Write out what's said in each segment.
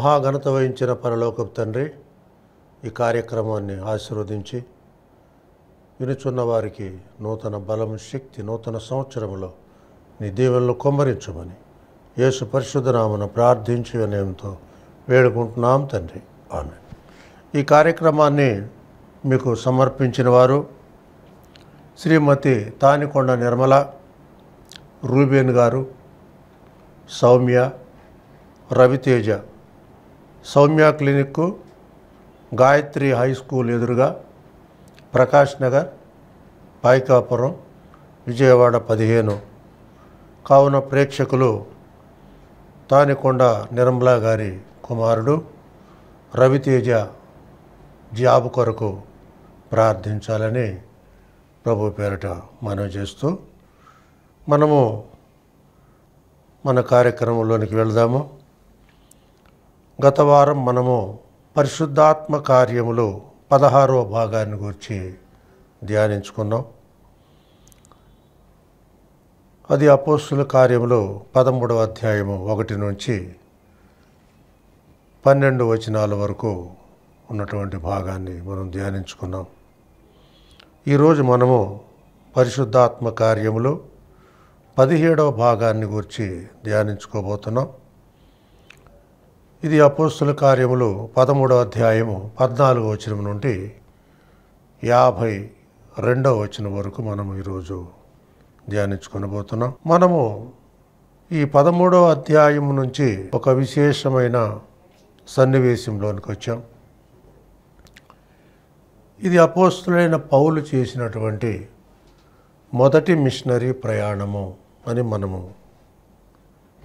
మహాఘనత వహించిన పరలోకం తండ్రి ఈ కార్యక్రమాన్ని ఆశీర్వదించి వినుచున్న వారికి నూతన బలం శక్తి నూతన సంవత్సరంలో నీ దీవెనలు కొమ్మరించమని యేసు పరిశుద్ధనామను ప్రార్థించి వినయంతో వేడుకుంటున్నాం తండ్రి ఆమె ఈ కార్యక్రమాన్ని మీకు సమర్పించిన వారు శ్రీమతి తానికొండ నిర్మల రూబేన్ గారు Soumya Raviteja Soumya clinic Gayatri high school ఎదురుగా ప్రకాష్ నగర్ పైకాపురం విజయవాడ పదిహేను కావున ప్రేక్షకులు తానికొండ నిర్మలా గారి కుమారుడు రవితేజ జాబ్ కొరకు ప్రార్థించాలని ప్రభు పేరట మనవి చేస్తూ మనము మన కార్యక్రమంలోనికి వెళదాము గత వారం మనము పరిశుద్ధాత్మ కార్యములు పదహారో భాగాన్ని గురించి ధ్యానించుకున్నాం అది అపోస్తుల కార్యములు పదమూడవ అధ్యాయము ఒకటి నుంచి పన్నెండు వచనాల వరకు ఉన్నటువంటి భాగాన్ని మనం ధ్యానించుకున్నాం ఈరోజు మనము పరిశుద్ధాత్మ కార్యములు పదిహేడవ భాగాన్ని గురించి ధ్యానించుకోబోతున్నాం ఇది అపోస్తుల కార్యములు పదమూడో అధ్యాయము పద్నాలుగు వచనం నుండి యాభై రెండవ వచనం వరకు మనము ఈరోజు ధ్యానించుకొనబోతున్నాం మనము ఈ పదమూడవ అధ్యాయం నుంచి ఒక విశేషమైన సన్నివేశంలోనికి వచ్చాం ఇది అపోస్తులైన పౌలు చేసినటువంటి మొదటి మిషనరీ ప్రయాణము అని మనము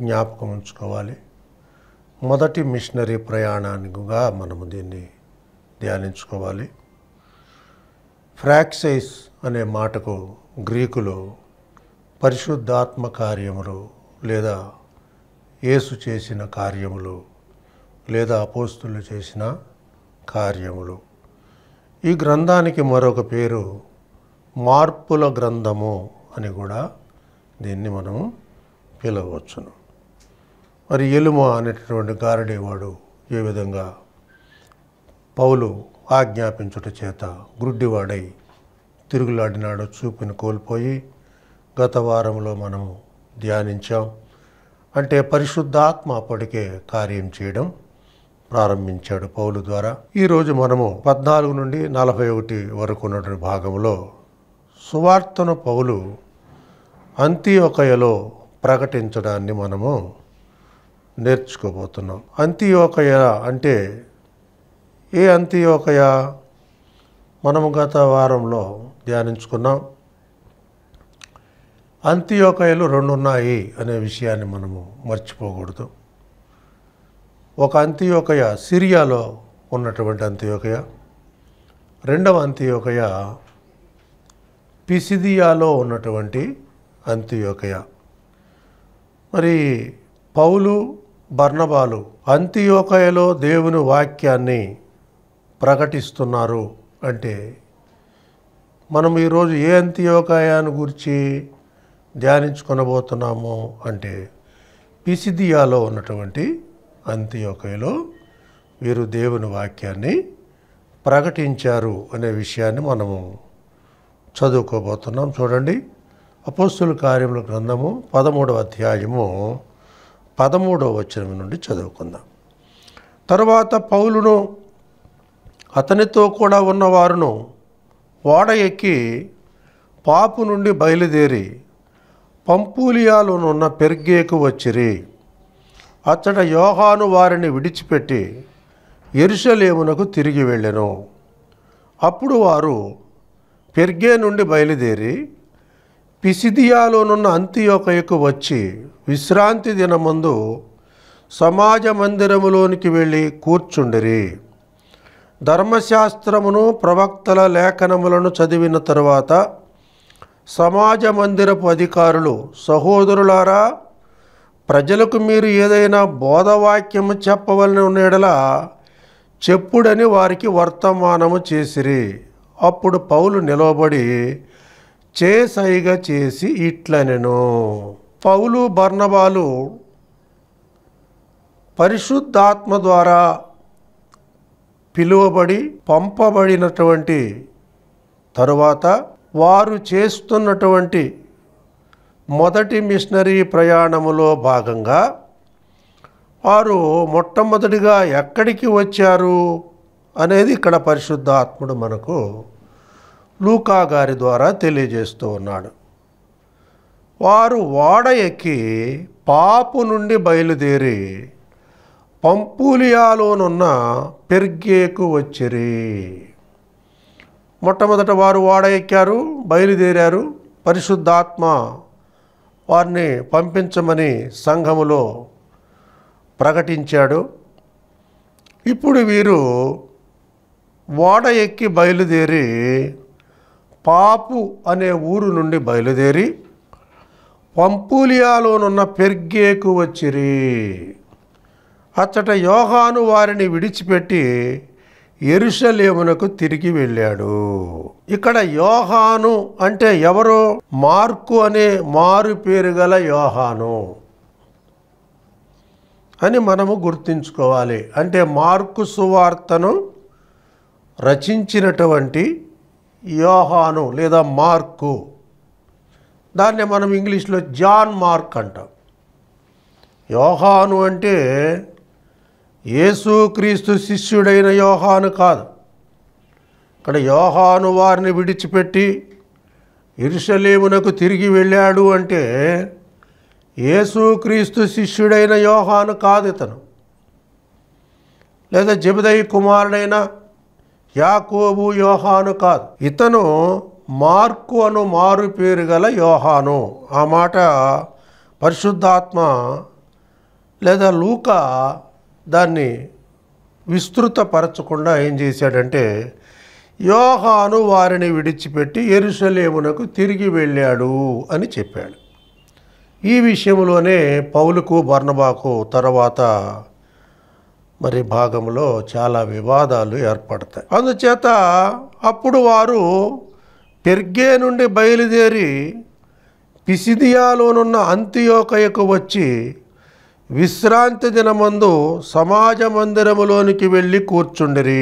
జ్ఞాపకం ఉంచుకోవాలి మొదటి మిషనరీ ప్రయాణానికిగా మనము దీన్ని ధ్యానించుకోవాలి ఫ్రాక్సైస్ అనే మాటకు గ్రీకులు పరిశుద్ధాత్మ కార్యములు లేదా యేసు చేసిన కార్యములు లేదా అపోస్తులు చేసిన కార్యములు ఈ గ్రంథానికి మరొక పేరు మార్పుల గ్రంథము అని కూడా దీన్ని మనం పిలవచ్చును మరి ఎలుమ అనేటటువంటి గారడేవాడు ఏ విధంగా పౌలు ఆజ్ఞాపించుట చేత గుడ్డివాడై తిరుగులాడినాడు చూపును కోల్పోయి గత వారంలో మనము ధ్యానించాం అంటే పరిశుద్ధాత్మ అప్పటికే కార్యం చేయడం ప్రారంభించాడు పౌలు ద్వారా ఈరోజు మనము పద్నాలుగు నుండి నలభై ఒకటి వరకు ఉన్నటువంటి భాగంలో సువార్తను పౌలు ఒకయలో ప్రకటించడాన్ని మనము నేర్చుకోబోతున్నాం అంత్యోకయ అంటే ఏ అంత్యోకయ మనము గత వారంలో ధ్యానించుకున్నాం అంత్యోకయలు ఉన్నాయి అనే విషయాన్ని మనము మర్చిపోకూడదు ఒక అంత్యోకయ సిరియాలో ఉన్నటువంటి అంత్యోకయ రెండవ అంత్యోకయ పిసిదియాలో ఉన్నటువంటి అంత్యోకయ మరి పౌలు బర్ణబాలు అంత్యోకయలో దేవుని వాక్యాన్ని ప్రకటిస్తున్నారు అంటే మనం ఈరోజు ఏ అంత్యోకాయాన్ని గురించి ధ్యానించుకొనబోతున్నాము అంటే పిసిదియాలో ఉన్నటువంటి అంత్యోకయలో వీరు దేవుని వాక్యాన్ని ప్రకటించారు అనే విషయాన్ని మనము చదువుకోబోతున్నాం చూడండి అపోస్తుల కార్యముల గ్రంథము పదమూడవ అధ్యాయము పదమూడవ వచనం నుండి చదువుకుందాం తరువాత పౌలును అతనితో కూడా ఉన్నవారును ఓడ ఎక్కి పాపు నుండి బయలుదేరి పంపూలియాలోనున్న పెర్గేకు వచ్చిరి అతడ యోహాను వారిని విడిచిపెట్టి ఎరుసలేమునకు తిరిగి వెళ్ళెను అప్పుడు వారు పెర్గే నుండి బయలుదేరి పిసిదియాలోనున్న అంత్యోకయకు వచ్చి విశ్రాంతి దినమందు సమాజ మందిరములోనికి వెళ్ళి కూర్చుండిరి ధర్మశాస్త్రమును ప్రవక్తల లేఖనములను చదివిన తరువాత సమాజ మందిరపు అధికారులు సహోదరులారా ప్రజలకు మీరు ఏదైనా బోధవాక్యము చెప్పవలని ఉండేలా చెప్పుడని వారికి వర్తమానము చేసిరి అప్పుడు పౌలు నిలవబడి చేసైగా చేసి ఇట్లనెను పౌలు బర్ణబాలు పరిశుద్ధాత్మ ద్వారా పిలువబడి పంపబడినటువంటి తరువాత వారు చేస్తున్నటువంటి మొదటి మిషనరీ ప్రయాణములో భాగంగా వారు మొట్టమొదటిగా ఎక్కడికి వచ్చారు అనేది ఇక్కడ పరిశుద్ధాత్ముడు మనకు లూకా గారి ద్వారా తెలియజేస్తూ ఉన్నాడు వారు ఓడ ఎక్కి పాపు నుండి బయలుదేరి పంపూలియాలోనున్న పెర్గేకు వచ్చిరి మొట్టమొదట వారు ఓడ ఎక్కారు బయలుదేరారు పరిశుద్ధాత్మ వారిని పంపించమని సంఘములో ప్రకటించాడు ఇప్పుడు వీరు ఓడ ఎక్కి బయలుదేరి పాపు అనే ఊరు నుండి బయలుదేరి పంపూలియాలోనున్న పెర్గేకు వచ్చిరి అచ్చట యోహాను వారిని విడిచిపెట్టి ఎరుషలేమునకు తిరిగి వెళ్ళాడు ఇక్కడ యోహాను అంటే ఎవరో మార్కు అనే మారు పేరు గల యోహాను అని మనము గుర్తుంచుకోవాలి అంటే మార్కు సువార్తను రచించినటువంటి యోహాను లేదా మార్కు దాన్నే మనం ఇంగ్లీష్లో జాన్ మార్క్ అంటాం యోహాను అంటే యేసుక్రీస్తు శిష్యుడైన యోహాను కాదు ఇక్కడ యోహాను వారిని విడిచిపెట్టి ఇరుషలేమునకు తిరిగి వెళ్ళాడు అంటే యేసుక్రీస్తు శిష్యుడైన యోహాను కాదు ఇతను లేదా జబిదయ్య కుమారుడైన యాకోబు యోహాను కాదు ఇతను మార్కు అను మారు పేరు గల యోహాను ఆ మాట పరిశుద్ధాత్మ లేదా లూక దాన్ని విస్తృతపరచకుండా ఏం చేశాడంటే యోహాను వారిని విడిచిపెట్టి ఎరుసలేమునకు తిరిగి వెళ్ళాడు అని చెప్పాడు ఈ విషయంలోనే పౌలకు బర్ణబాకు తర్వాత మరి భాగంలో చాలా వివాదాలు ఏర్పడతాయి అందుచేత అప్పుడు వారు పెర్గే నుండి బయలుదేరి పిసిదియాలోనున్న అంత్యోకయకు వచ్చి విశ్రాంతి దినమందు సమాజ మందిరములోనికి వెళ్ళి కూర్చుండిరి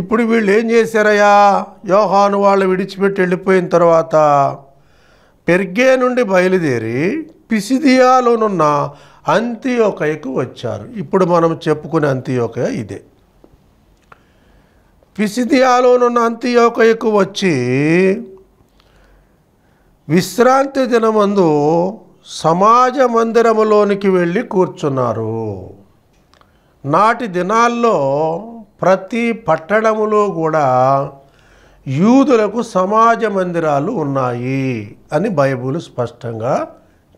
ఇప్పుడు వీళ్ళు ఏం చేశారయ్యా యోహాను వాళ్ళు విడిచిపెట్టి వెళ్ళిపోయిన తర్వాత పెర్గే నుండి బయలుదేరి పిసిదియాలోనున్న అంత్యోకయకు వచ్చారు ఇప్పుడు మనం చెప్పుకునే అంత్యోకయ ఇదే పిసిదియాలోనున్న అంత్యోకయకు వచ్చి విశ్రాంతి దినమందు సమాజ మందిరములోనికి వెళ్ళి కూర్చున్నారు నాటి దినాల్లో ప్రతి పట్టణములో కూడా యూదులకు సమాజ మందిరాలు ఉన్నాయి అని బైబుల్ స్పష్టంగా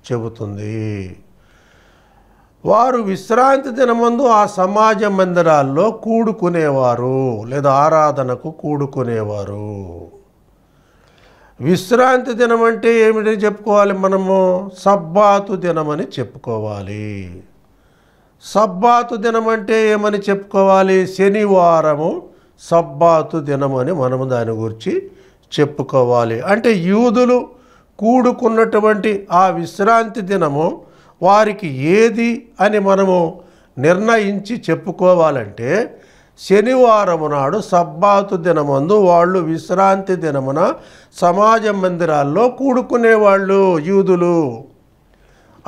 చెబుతుంది వారు విశ్రాంతి దినమందు ఆ సమాజ మందిరాల్లో కూడుకునేవారు లేదా ఆరాధనకు కూడుకునేవారు విశ్రాంతి దినం అంటే ఏమిటని చెప్పుకోవాలి మనము సబ్బాతు దినమని చెప్పుకోవాలి సబ్బాతు దినం అంటే ఏమని చెప్పుకోవాలి శనివారము సబ్బాతు దినమని మనము దాని గురించి చెప్పుకోవాలి అంటే యూదులు కూడుకున్నటువంటి ఆ విశ్రాంతి దినము వారికి ఏది అని మనము నిర్ణయించి చెప్పుకోవాలంటే శనివారము నాడు సబ్బాతు దినమందు వాళ్ళు విశ్రాంతి దినమున సమాజ మందిరాల్లో కూడుకునేవాళ్ళు యూదులు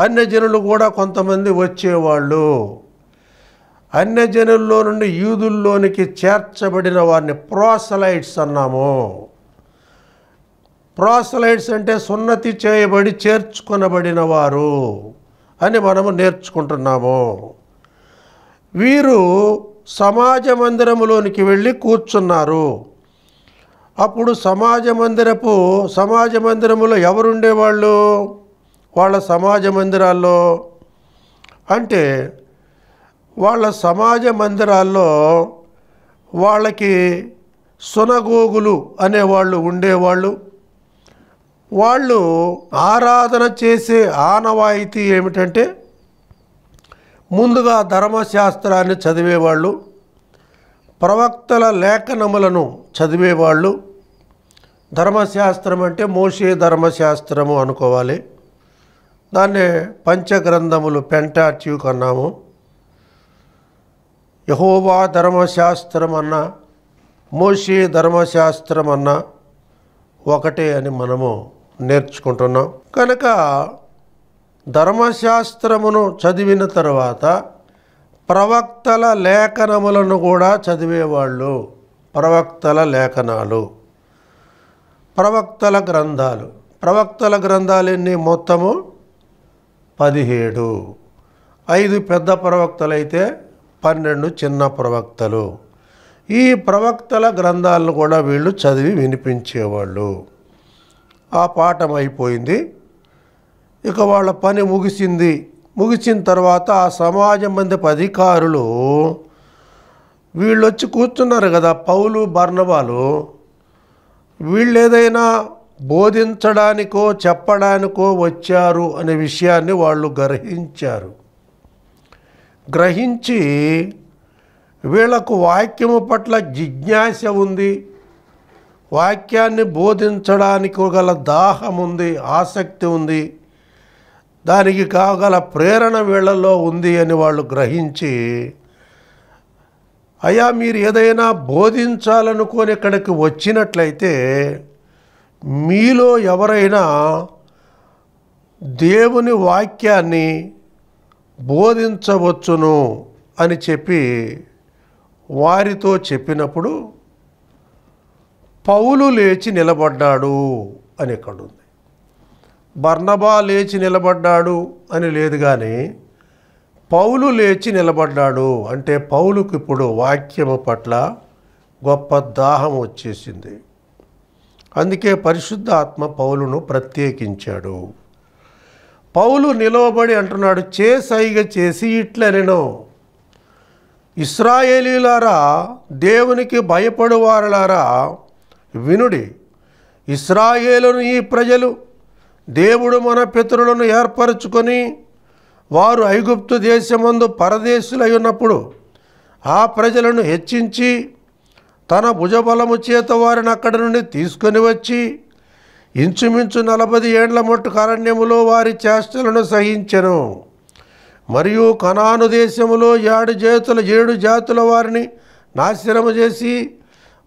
అన్యజనులు కూడా కొంతమంది వచ్చేవాళ్ళు అన్యజనుల్లో నుండి యూదుల్లోనికి చేర్చబడిన వారిని ప్రోసలైట్స్ అన్నాము ప్రోసలైట్స్ అంటే సున్నతి చేయబడి చేర్చుకొనబడిన వారు అని మనము నేర్చుకుంటున్నాము వీరు సమాజ మందిరములోనికి వెళ్ళి కూర్చున్నారు అప్పుడు సమాజ మందిరపు సమాజ మందిరములో ఎవరుండేవాళ్ళు వాళ్ళ సమాజ మందిరాల్లో అంటే వాళ్ళ సమాజ మందిరాల్లో వాళ్ళకి సునగోగులు అనేవాళ్ళు ఉండేవాళ్ళు వాళ్ళు ఆరాధన చేసే ఆనవాయితీ ఏమిటంటే ముందుగా ధర్మశాస్త్రాన్ని చదివేవాళ్ళు ప్రవక్తల లేఖనములను చదివేవాళ్ళు ధర్మశాస్త్రం అంటే మోషే ధర్మశాస్త్రము అనుకోవాలి దాన్నే పంచగ్రంథములు పెంటాచ్యూ కన్నాము యహోవా ధర్మశాస్త్రం అన్న మోషే ధర్మశాస్త్రం అన్న ఒకటే అని మనము నేర్చుకుంటున్నాం కనుక ధర్మశాస్త్రమును చదివిన తర్వాత ప్రవక్తల లేఖనములను కూడా చదివేవాళ్ళు ప్రవక్తల లేఖనాలు ప్రవక్తల గ్రంథాలు ప్రవక్తల గ్రంథాలన్నీ మొత్తము పదిహేడు ఐదు పెద్ద ప్రవక్తలైతే పన్నెండు చిన్న ప్రవక్తలు ఈ ప్రవక్తల గ్రంథాలను కూడా వీళ్ళు చదివి వినిపించేవాళ్ళు ఆ పాఠం అయిపోయింది ఇక వాళ్ళ పని ముగిసింది ముగిసిన తర్వాత ఆ సమాజం మంది అధికారులు వీళ్ళు వచ్చి కూర్చున్నారు కదా పౌలు బర్ణవాలు వీళ్ళు ఏదైనా బోధించడానికో చెప్పడానికో వచ్చారు అనే విషయాన్ని వాళ్ళు గ్రహించారు గ్రహించి వీళ్లకు వాక్యము పట్ల జిజ్ఞాస ఉంది వాక్యాన్ని బోధించడానికి గల దాహం ఉంది ఆసక్తి ఉంది దానికి కాగల ప్రేరణ వీళ్ళలో ఉంది అని వాళ్ళు గ్రహించి అయ్యా మీరు ఏదైనా బోధించాలనుకొని ఇక్కడికి వచ్చినట్లయితే మీలో ఎవరైనా దేవుని వాక్యాన్ని బోధించవచ్చును అని చెప్పి వారితో చెప్పినప్పుడు పౌలు లేచి నిలబడ్డాడు అని ఇక్కడ ఉంది బర్ణబా లేచి నిలబడ్డాడు అని లేదు కానీ పౌలు లేచి నిలబడ్డాడు అంటే పౌలుకు ఇప్పుడు వాక్యము పట్ల గొప్ప దాహం వచ్చేసింది అందుకే పరిశుద్ధ ఆత్మ పౌలును ప్రత్యేకించాడు పౌలు నిలవబడి అంటున్నాడు చేసైగ చేసి ఇట్ల నేను ఇస్రాయేలీలారా దేవునికి భయపడువారలారా వినుడి ఇస్రాయేలును ఈ ప్రజలు దేవుడు మన పితరులను ఏర్పరచుకొని వారు ఐగుప్తు దేశమందు పరదేశులై ఉన్నప్పుడు ఆ ప్రజలను హెచ్చించి తన భుజబలము చేత వారిని అక్కడి నుండి తీసుకొని వచ్చి ఇంచుమించు నలభై ఏండ్ల మొట్టు కారణ్యములో వారి చేష్టలను సహించెను మరియు కనాను దేశములో ఏడు జాతుల ఏడు జాతుల వారిని నాశనము చేసి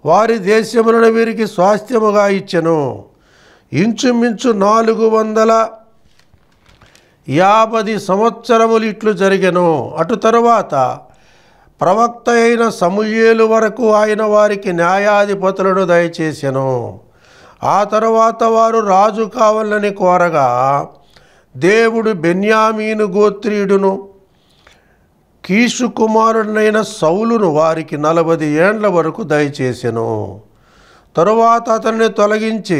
వారి దేశములను వీరికి స్వాస్థ్యముగా ఇచ్చెను ఇంచుమించు నాలుగు వందల యాభై సంవత్సరములు ఇట్లు జరిగెను అటు తరువాత ప్రవక్త అయిన సమూయేలు వరకు ఆయన వారికి న్యాయాధిపతులను దయచేసెను ఆ తరువాత వారు రాజు కావాలని కోరగా దేవుడు బెన్యామీను గోత్రీయుడును కీషు కుమారుడినైన సౌలును వారికి నలభై ఏండ్ల వరకు దయచేసెను తరువాత అతన్ని తొలగించి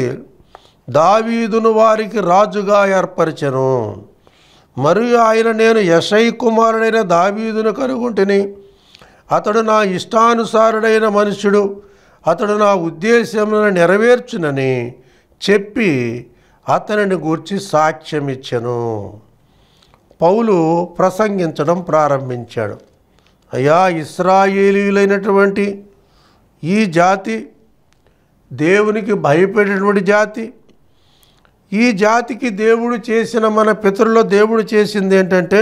దావీదును వారికి రాజుగా ఏర్పరిచెను మరియు ఆయన నేను యశై కుమారుడైన దావీదును కనుగొంటిని అతడు నా ఇష్టానుసారుడైన మనుషుడు అతడు నా ఉద్దేశములను నెరవేర్చునని చెప్పి అతనిని గూర్చి సాక్ష్యమిచ్చెను పౌలు ప్రసంగించడం ప్రారంభించాడు అయా ఇస్రాయేలీలైనటువంటి ఈ జాతి దేవునికి భయపడేటువంటి జాతి ఈ జాతికి దేవుడు చేసిన మన పితరులో దేవుడు చేసింది ఏంటంటే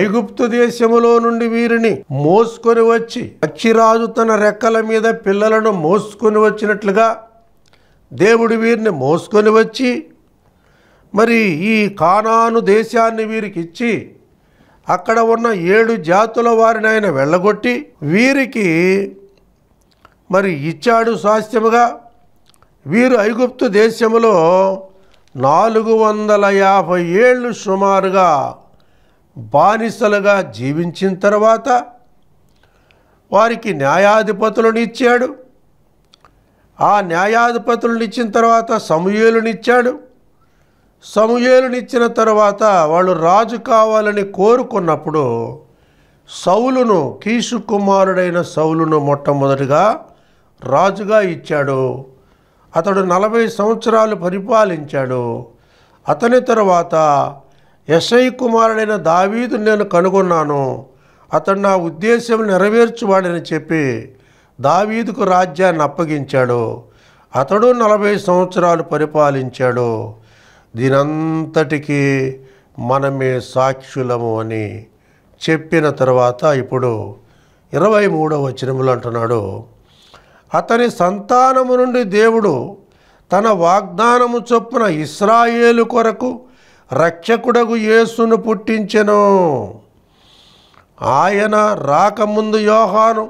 ఐగుప్తు దేశములో నుండి వీరిని మోసుకొని వచ్చి అక్షిరాజు తన రెక్కల మీద పిల్లలను మోసుకొని వచ్చినట్లుగా దేవుడు వీరిని మోసుకొని వచ్చి మరి ఈ కానాను దేశాన్ని వీరికి ఇచ్చి అక్కడ ఉన్న ఏడు జాతుల వారిని ఆయన వెళ్ళగొట్టి వీరికి మరి ఇచ్చాడు స్వాస్థ్యముగా వీరు ఐగుప్తు దేశములో నాలుగు వందల యాభై ఏళ్ళు సుమారుగా బానిసలుగా జీవించిన తర్వాత వారికి న్యాయాధిపతులను ఇచ్చాడు ఆ న్యాయాధిపతులను ఇచ్చిన తర్వాత సమూహులనిచ్చాడు సమూహేలునిచ్చిన తర్వాత వాళ్ళు రాజు కావాలని కోరుకున్నప్పుడు సౌలును కీసు కుమారుడైన సౌలును మొట్టమొదటిగా రాజుగా ఇచ్చాడు అతడు నలభై సంవత్సరాలు పరిపాలించాడు అతని తర్వాత ఎస్ఐ కుమారుడైన దావీదు నేను కనుగొన్నాను అతడు నా ఉద్దేశం నెరవేర్చువాడని చెప్పి దావీదుకు రాజ్యాన్ని అప్పగించాడు అతడు నలభై సంవత్సరాలు పరిపాలించాడు దీనంతటికీ మనమే సాక్షులము అని చెప్పిన తర్వాత ఇప్పుడు ఇరవై మూడవ వచనములు అంటున్నాడు అతని సంతానము నుండి దేవుడు తన వాగ్దానము చొప్పున ఇస్రాయేలు కొరకు రక్షకుడగు యేసును పుట్టించెను ఆయన రాకముందు యోహాను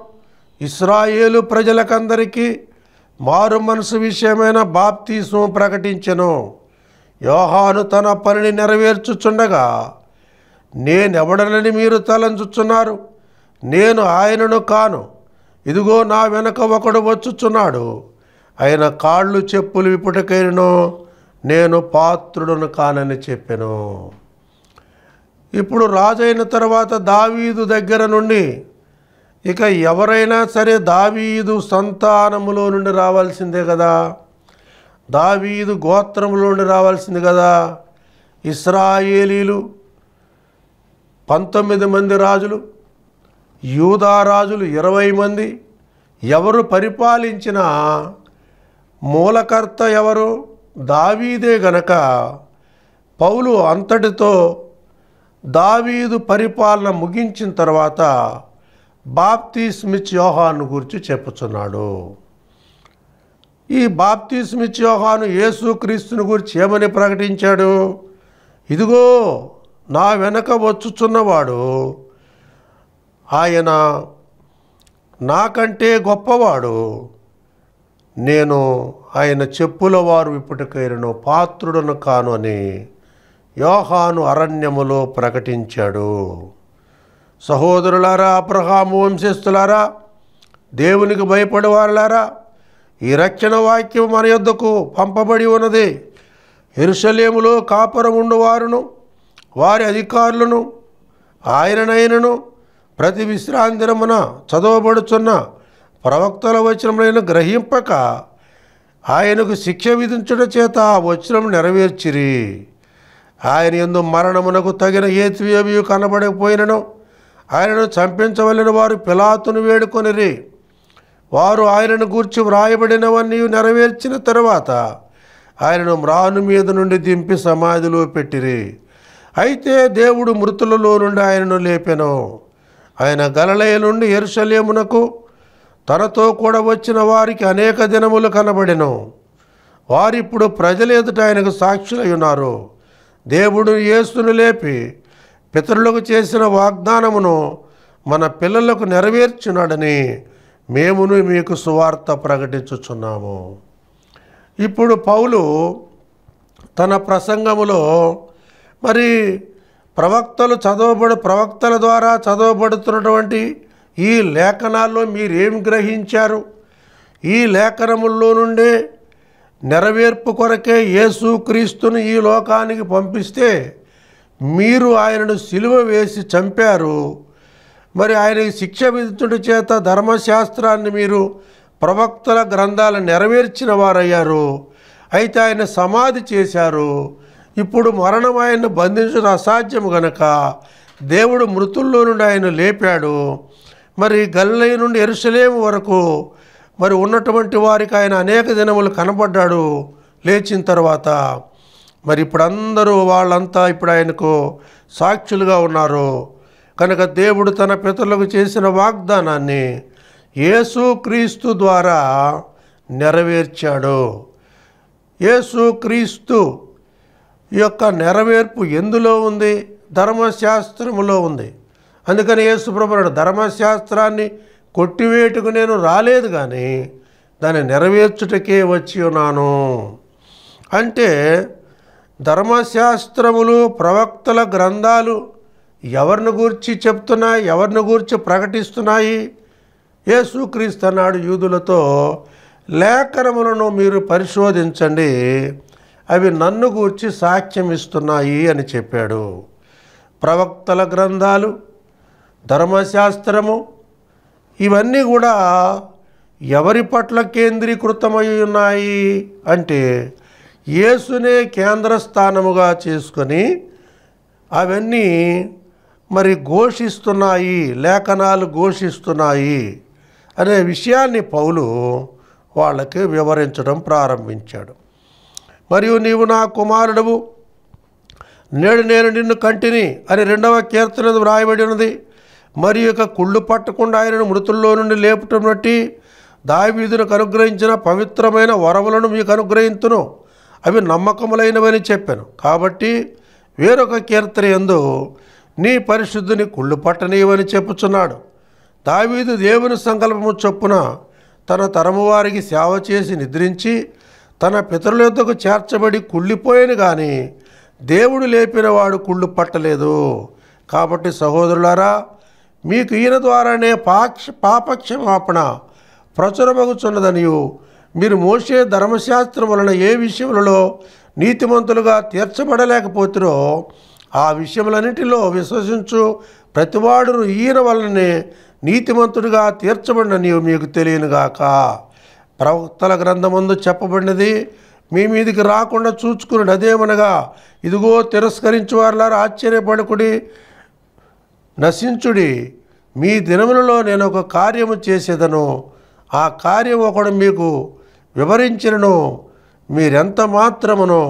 ఇస్రాయేలు ప్రజలకందరికీ మారు మనసు విషయమైన బాప్తీసు ప్రకటించెను యోహాను తన పనిని నెరవేర్చుచుండగా నేనెవడనని మీరు తలంచుచున్నారు నేను ఆయనను కాను ఇదిగో నా వెనక ఒకడు వచ్చుచున్నాడు ఆయన కాళ్ళు చెప్పులు ఇప్పటికైనను నేను పాత్రుడును కానని చెప్పాను ఇప్పుడు రాజైన తర్వాత దావీదు దగ్గర నుండి ఇక ఎవరైనా సరే దావీదు సంతానములో నుండి రావాల్సిందే కదా దావీదు గోత్రములోండి రావాల్సింది కదా ఇస్రాయేలీలు పంతొమ్మిది మంది రాజులు యూదారాజులు ఇరవై మంది ఎవరు పరిపాలించిన మూలకర్త ఎవరు దావీదే గనక పౌలు అంతటితో దావీదు పరిపాలన ముగించిన తర్వాత బాప్తీస్మిచ్ యోహాన్ గురించి చెప్పుచున్నాడు ఈ బాప్తిస్మిత్యోహాను క్రీస్తుని గురించి ఏమని ప్రకటించాడు ఇదిగో నా వెనక వచ్చుచున్నవాడు ఆయన నాకంటే గొప్పవాడు నేను ఆయన చెప్పుల వారు ఇప్పటికైనను పాత్రుడను కాను అని యోహాను అరణ్యములో ప్రకటించాడు సహోదరులారా అబ్రహాము వంశస్థులారా దేవునికి భయపడేవారులారా ఈ రక్షణ వాక్యం మన యొద్దకు పంపబడి ఉన్నది ఎరుసలేములో కాపురముండు వారును వారి అధికారులను ఆయననైనను ప్రతి విశ్రాంతిరమున చదవబడుచున్న ప్రవక్తల వచనములైన గ్రహింపక ఆయనకు శిక్ష విధించడం చేత ఆ వచనం నెరవేర్చిరి ఆయన ఎందు మరణమునకు తగిన ఏతువేవి కనబడకపోయినను ఆయనను చంపించవలని వారు పిలాతును వేడుకొనిరి వారు ఆయనను గూర్చి వ్రాయబడినవన్నీ నెరవేర్చిన తర్వాత ఆయనను మ్రాను మీద నుండి దింపి సమాధిలో పెట్టిరి అయితే దేవుడు మృతులలో నుండి ఆయనను లేపెను ఆయన గలలయ నుండి ఎరుశల్యమునకు తనతో కూడా వచ్చిన వారికి అనేక దినములు కనబడెను వారిప్పుడు ప్రజల ఎదుట ఆయనకు సాక్షులై ఉన్నారు దేవుడు యేసును లేపి పితరులకు చేసిన వాగ్దానమును మన పిల్లలకు నెరవేర్చున్నాడని మేమును మీకు సువార్త ప్రకటించుచున్నాము ఇప్పుడు పౌలు తన ప్రసంగములో మరి ప్రవక్తలు చదవబడు ప్రవక్తల ద్వారా చదవబడుతున్నటువంటి ఈ లేఖనాల్లో మీరేం గ్రహించారు ఈ లేఖనముల్లో నుండే నెరవేర్పు కొరకే యేసుక్రీస్తును ఈ లోకానికి పంపిస్తే మీరు ఆయనను సిలువ వేసి చంపారు మరి ఆయన శిక్ష విధితుడి చేత ధర్మశాస్త్రాన్ని మీరు ప్రవక్తల గ్రంథాలు నెరవేర్చిన వారయ్యారు అయితే ఆయన సమాధి చేశారు ఇప్పుడు మరణం ఆయన్ను బంధించడం అసాధ్యం గనక దేవుడు మృతుల్లో నుండి ఆయన లేపాడు మరి గల్లై నుండి ఎరుసలేము వరకు మరి ఉన్నటువంటి వారికి ఆయన అనేక దినములు కనపడ్డాడు లేచిన తర్వాత మరి ఇప్పుడు అందరూ వాళ్ళంతా ఇప్పుడు ఆయనకు సాక్షులుగా ఉన్నారు కనుక దేవుడు తన పితలకు చేసిన వాగ్దానాన్ని యేసుక్రీస్తు ద్వారా నెరవేర్చాడు యేసుక్రీస్తు యొక్క నెరవేర్పు ఎందులో ఉంది ధర్మశాస్త్రములో ఉంది అందుకని యేసుప్రభుడు ధర్మశాస్త్రాన్ని కొట్టివేటుకు నేను రాలేదు కానీ దాన్ని నెరవేర్చుటకే వచ్చి ఉన్నాను అంటే ధర్మశాస్త్రములు ప్రవక్తల గ్రంథాలు ఎవరిని గూర్చి చెప్తున్నా ఎవరిని గూర్చి ప్రకటిస్తున్నాయి యేసుక్రీస్తు అన్నాడు యూదులతో లేఖనములను మీరు పరిశోధించండి అవి నన్ను గూర్చి సాక్ష్యం ఇస్తున్నాయి అని చెప్పాడు ప్రవక్తల గ్రంథాలు ధర్మశాస్త్రము ఇవన్నీ కూడా ఎవరి పట్ల కేంద్రీకృతమై ఉన్నాయి అంటే యేసునే కేంద్రస్థానముగా చేసుకొని అవన్నీ మరి ఘోషిస్తున్నాయి లేఖనాలు ఘోషిస్తున్నాయి అనే విషయాన్ని పౌలు వాళ్ళకి వివరించడం ప్రారంభించాడు మరియు నీవు నా కుమారుడవు నేడు నేను నిన్ను కంటిని అని రెండవ కీర్తన వ్రాయబడి ఉన్నది మరి ఒక కుళ్ళు పట్టకుండా ఆయనను మృతుల్లో నుండి లేపటం బట్టి దావీదునకు అనుగ్రహించిన పవిత్రమైన వరములను మీకు అనుగ్రహించును అవి నమ్మకములైనవని చెప్పాను కాబట్టి వేరొక కీర్తన ఎందు నీ పరిశుద్ధిని కుళ్ళు పట్టనీయమని చెప్పుచున్నాడు దావీదు దేవుని సంకల్పము చొప్పున తన తరము వారికి సేవ చేసి నిద్రించి తన పితరుల యొద్దకు చేర్చబడి కుళ్ళిపోయాను కానీ దేవుడు లేపిన వాడు కుళ్ళు పట్టలేదు కాబట్టి సహోదరులారా మీకు ఈయన ద్వారానే పాక్ష పాపక్షమాపణ ప్రచురమగుచున్నదనియు మీరు మోసే ధర్మశాస్త్రం వలన ఏ విషయములలో నీతిమంతులుగా తీర్చబడలేకపోతురో ఆ విషయములన్నిటిలో విశ్వసించు ప్రతివాడు ఈయన వలననే నీతిమంతుడిగా తీర్చబడిన నీవు మీకు తెలియనుగాక ప్రవక్తల గ్రంథమందు చెప్పబడినది మీ మీదికి రాకుండా చూచుకుని అదేమనగా ఇదిగో తిరస్కరించు వారిలారా ఆశ్చర్యపడుకుడి నశించుడి మీ దినములలో నేను ఒక కార్యము చేసేదను ఆ కార్యం ఒకడు మీకు వివరించినను మీరెంత మాత్రమును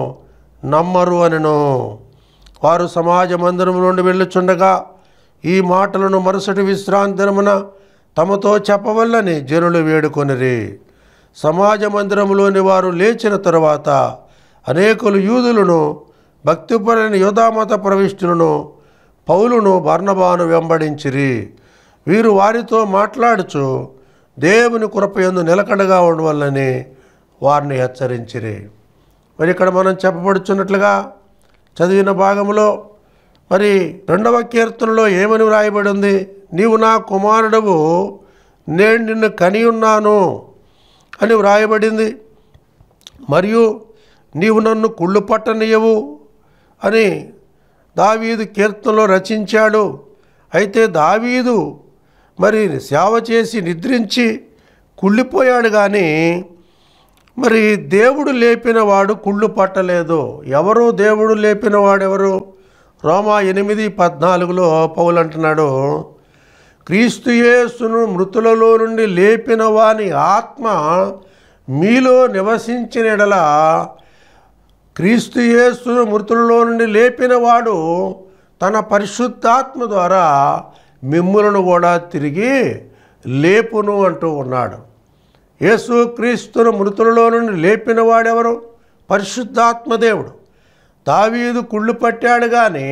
నమ్మరు అనను వారు సమాజ మందిరం నుండి వెళ్ళుచుండగా ఈ మాటలను మరుసటి విశ్రాంతినమున తమతో చెప్పవల్లని జనులు వేడుకొనిరి సమాజ మందిరంలోని వారు లేచిన తరువాత అనేకులు యూదులను భక్తిపరైన యోధామత ప్రవిష్టులను పౌలును బర్ణబాను వెంబడించిరి వీరు వారితో మాట్లాడుచు దేవుని కృపయందు నిలకడగా ఉండవల్లని వారిని హెచ్చరించిరి మరి ఇక్కడ మనం చెప్పబడుచున్నట్లుగా చదివిన భాగంలో మరి రెండవ కీర్తనలో ఏమని వ్రాయబడి ఉంది నీవు నా కుమారుడవు నేను నిన్ను కని ఉన్నాను అని వ్రాయబడింది మరియు నీవు నన్ను కుళ్ళు పట్టనీయవు అని దావీదు కీర్తనలో రచించాడు అయితే దావీదు మరి సేవ చేసి నిద్రించి కుళ్ళిపోయాడు కానీ మరి దేవుడు లేపిన వాడు కుళ్ళు పట్టలేదు ఎవరు దేవుడు లేపిన వాడెవరు రోమా ఎనిమిది పద్నాలుగులో పౌలు అంటున్నాడు క్రీస్తుయేసును మృతులలో నుండి లేపిన వాని ఆత్మ మీలో నివసించిన ఎడల క్రీస్తుయేసును మృతులలో నుండి లేపిన వాడు తన పరిశుద్ధాత్మ ద్వారా మిమ్ములను కూడా తిరిగి లేపును అంటూ ఉన్నాడు యేసుక్రీస్తును మృతులలో నుండి లేపినవాడెవరు పరిశుద్ధాత్మదేవుడు దావీదు కుళ్ళు పట్టాడు కానీ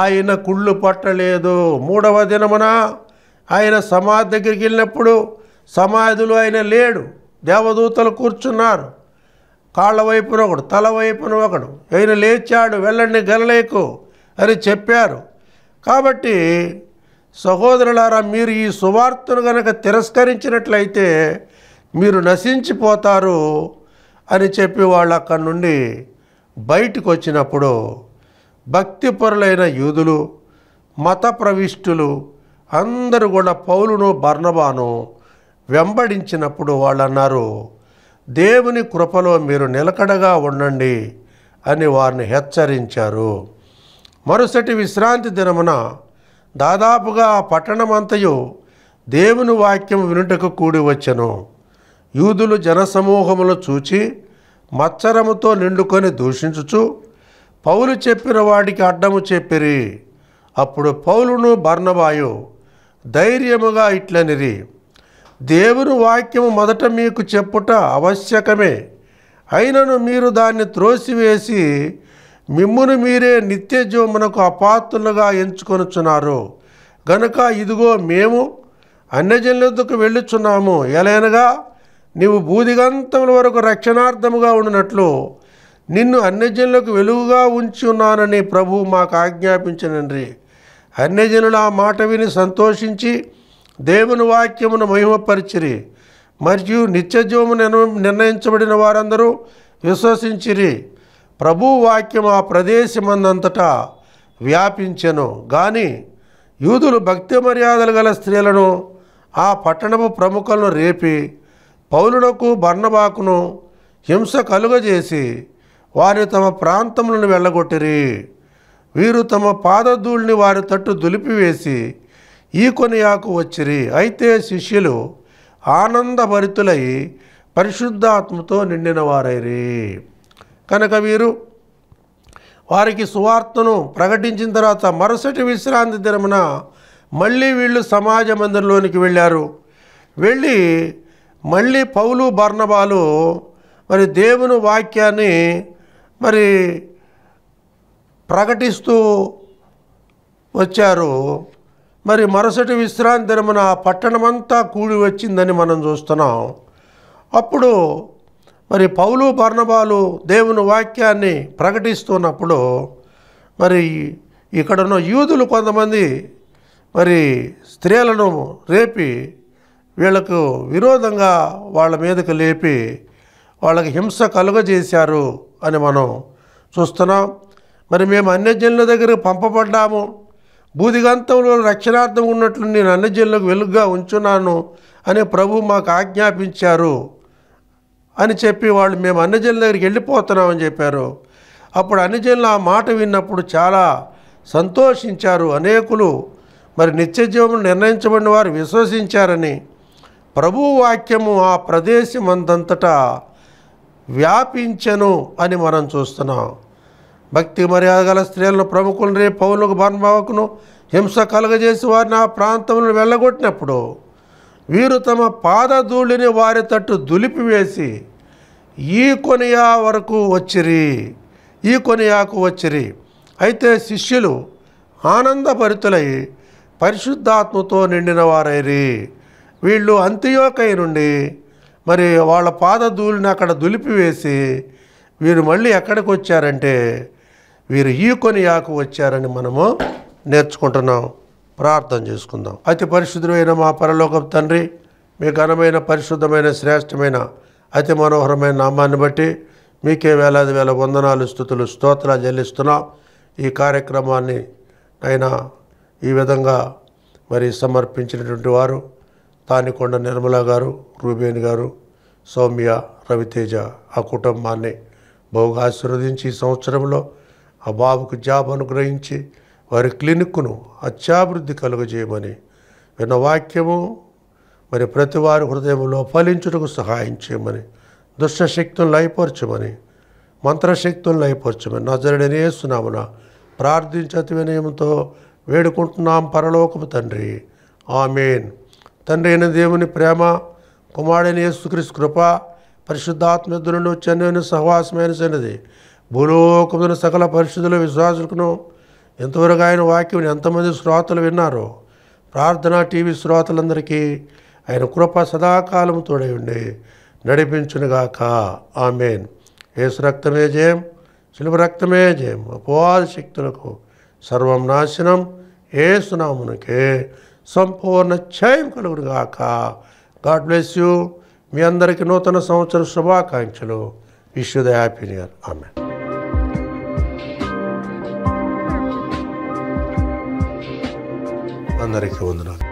ఆయన కుళ్ళు పట్టలేదు మూడవ దినమున ఆయన సమాధి దగ్గరికి వెళ్ళినప్పుడు సమాధిలో ఆయన లేడు దేవదూతలు కూర్చున్నారు కాళ్ళ వైపున ఒకడు తల వైపున ఒకడు ఆయన లేచాడు వెళ్ళండి గెలలేకు అని చెప్పారు కాబట్టి సహోదరులారా మీరు ఈ సువార్తను కనుక తిరస్కరించినట్లయితే మీరు నశించిపోతారు అని చెప్పి వాళ్ళు అక్కడి నుండి బయటకు వచ్చినప్పుడు భక్తిపరులైన యూదులు మత ప్రవిష్టులు అందరూ కూడా పౌలును బర్ణబాను వెంబడించినప్పుడు వాళ్ళు అన్నారు దేవుని కృపలో మీరు నిలకడగా ఉండండి అని వారిని హెచ్చరించారు మరుసటి విశ్రాంతి దినమున దాదాపుగా ఆ పట్టణమంతయు దేవుని వాక్యం వినుటకు కూడి వచ్చను యూదులు జనసమూహములు చూచి మచ్చరముతో నిండుకొని దూషించుచు పౌలు చెప్పిన వాడికి అడ్డము చెప్పిరి అప్పుడు పౌలును బర్ణబాయు ధైర్యముగా ఇట్లనిరి దేవుని వాక్యము మొదట మీకు చెప్పుట ఆవశ్యకమే అయినను మీరు దాన్ని త్రోసివేసి మిమ్మును మీరే నిత్య జీవమునకు అపాత్రులుగా ఎంచుకొనుచున్నారు గనుక ఇదిగో మేము అన్యజనులకు వెళ్ళుచున్నాము ఎలైనగా నీవు బూదిగంతముల వరకు రక్షణార్థముగా ఉండినట్లు నిన్ను అన్యజనులకు వెలుగుగా ఉంచి ఉన్నానని ప్రభు మాకు ఆజ్ఞాపించనండి అన్యజనులు ఆ మాట విని సంతోషించి దేవుని వాక్యమును మహిమపరిచిరి మరియు నిత్యజీవము నిర్ణయించబడిన వారందరూ విశ్వసించిరి ప్రభు వాక్యం ఆ ప్రదేశమందంతటా వ్యాపించెను కానీ యూదులు భక్తి మర్యాదలు గల స్త్రీలను ఆ పట్టణపు ప్రముఖులను రేపి పౌలునకు బర్ణబాకును హింస కలుగజేసి వారి తమ ప్రాంతములను వెళ్ళగొట్టిరి వీరు తమ పాదధూళ్ళని వారి తట్టు దులిపివేసి కొనియాకు వచ్చిరి అయితే శిష్యులు ఆనందభరితులై పరిశుద్ధాత్మతో నిండిన వారైరి కనుక వీరు వారికి సువార్తను ప్రకటించిన తర్వాత మరుసటి విశ్రాంతి దినమున మళ్ళీ వీళ్ళు సమాజ మందిరంలోనికి వెళ్ళారు వెళ్ళి మళ్ళీ పౌలు బర్ణబాలు మరి దేవుని వాక్యాన్ని మరి ప్రకటిస్తూ వచ్చారు మరి మరుసటి విశ్రాంతి దినమున పట్టణమంతా కూడి వచ్చిందని మనం చూస్తున్నాం అప్పుడు మరి పౌలు బర్ణబాలు దేవుని వాక్యాన్ని ప్రకటిస్తున్నప్పుడు మరి ఇక్కడున్న యూదులు కొంతమంది మరి స్త్రీలను రేపి వీళ్లకు విరోధంగా వాళ్ళ మీదకు లేపి వాళ్ళకి హింస కలుగజేశారు అని మనం చూస్తున్నాం మరి మేము అన్యజనుల దగ్గరకు పంపబడ్డాము బూదిగంతంలో రక్షణార్థం ఉన్నట్లు నేను అన్యజనులకు వెలుగుగా ఉంచున్నాను అని ప్రభు మాకు ఆజ్ఞాపించారు అని చెప్పి వాళ్ళు మేము అన్నజనుల దగ్గరికి వెళ్ళిపోతున్నామని చెప్పారు అప్పుడు అన్నజనులు ఆ మాట విన్నప్పుడు చాలా సంతోషించారు అనేకులు మరి నిత్య జీవం నిర్ణయించబడిన వారు విశ్వసించారని ప్రభువాక్యము ఆ ప్రదేశం అంతంతటా వ్యాపించను అని మనం చూస్తున్నాం భక్తి మర్యాద గల స్త్రీలను ప్రముఖులనే పౌలకు బాన్భావకును హింస కలుగజేసి వారిని ఆ ప్రాంతంలో వెళ్ళగొట్టినప్పుడు వీరు తమ పాదధూళిని వారి తట్టు దులిపివేసి ఈ కొనియా వరకు వచ్చిరి ఈ కొనియాకు వచ్చిరి అయితే శిష్యులు ఆనందభరితులై పరిశుద్ధాత్మతో నిండిన వారైరి వీళ్ళు అంత్యోకయ నుండి మరి వాళ్ళ పాద పాదధూళిని అక్కడ దులిపివేసి వీరు మళ్ళీ ఎక్కడికి వచ్చారంటే వీరు ఈకొని యాకు వచ్చారని మనము నేర్చుకుంటున్నాం ప్రార్థన చేసుకుందాం అతి పరిశుద్ధమైన మా పరలోకం తండ్రి మీ ఘనమైన పరిశుద్ధమైన శ్రేష్టమైన అతి మనోహరమైన నామాన్ని బట్టి మీకే వేలాది వేల వందనాలు స్థుతులు స్తోత్రాలు చెల్లిస్తున్నాం ఈ కార్యక్రమాన్ని అయినా ఈ విధంగా మరి సమర్పించినటువంటి వారు తానికొండ నిర్మల గారు రూబేన్ గారు సౌమ్య రవితేజ ఆ కుటుంబాన్ని బహుగా ఆశీర్వదించి ఈ సంవత్సరంలో ఆ బాబుకు జాబ్ అనుగ్రహించి వారి క్లినిక్ను అత్యాభివృద్ధి కలుగజేయమని విన్న వాక్యము మరి ప్రతి వారి హృదయంలో ఫలించుటకు సహాయం చేయమని దుష్టశక్తులను లయపరచమని మంత్రశక్తులను లయపరచమని నజరడని వేస్తున్నామున ప్రార్థించత వినయంతో వేడుకుంటున్నాం పరలోకము తండ్రి ఆమెన్ తండ్రి అయిన దేవుని ప్రేమ కుమారుడైన యేసుక్రీస్ కృప పరిశుద్ధాత్మదులను చెన్నైన సహవాసమైన చెన్నది భూలోకమున సకల పరిశుద్ధుల విశ్వాసులకును ఎంతవరకు ఆయన వాక్యం ఎంతమంది శ్రోతలు విన్నారో ప్రార్థన టీవీ శ్రోతలందరికీ ఆయన కృప సదాకాలం ఉండి నడిపించునుగాక ఆమెన్ యేసు రక్తమే జయం శిలువ రక్తమే జయం అపవాద శక్తులకు సర్వం నాశనం సునామునకే సంపూర్ణ క్షయం కలుగునుగాక గాడ్ బ్లెస్ యూ మీ అందరికీ నూతన సంవత్సర శుభాకాంక్షలు ద హ్యాపీ న్యూ ఇయర్ ఆమె అందరికీ వందనాలు